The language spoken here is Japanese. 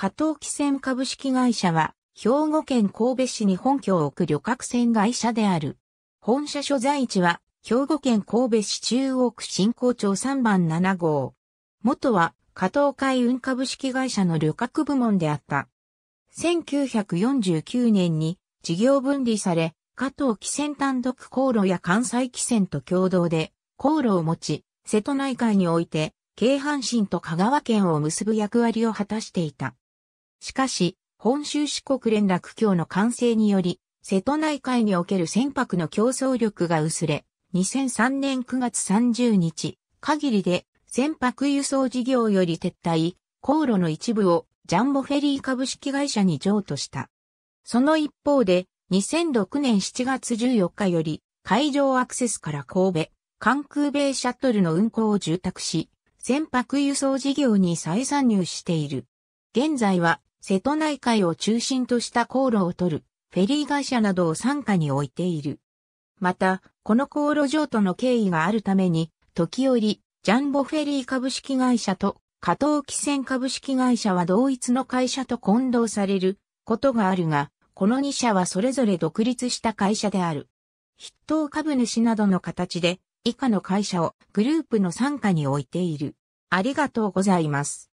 加藤汽船株式会社は、兵庫県神戸市に本拠を置く旅客船会社である。本社所在地は、兵庫県神戸市中央区新港町3番7号。元は、加藤海運株式会社の旅客部門であった。1949年に事業分離され、加藤汽船単独航路や関西汽船と共同で航路を持ち、瀬戸内海において、京阪神と香川県を結ぶ役割を果たしていた。しかし、本州四国連絡協の完成により、瀬戸内海における船舶の競争力が薄れ、2003年9月30日、限りで船舶輸送事業より撤退、航路の一部をジャンボフェリー株式会社に譲渡した。その一方で、2006年7月14日より、海上アクセスから神戸、関空米シャトルの運航を住宅し、船舶輸送事業に再参入している。現在は瀬戸内海を中心とした航路を取る、フェリー会社などを傘下に置いている。また、この航路上との経緯があるために、時折、ジャンボフェリー株式会社と、加藤汽船株式会社は同一の会社と混同されることがあるが、この2社はそれぞれ独立した会社である。筆頭株主などの形で、以下の会社をグループの傘下に置いている。ありがとうございます。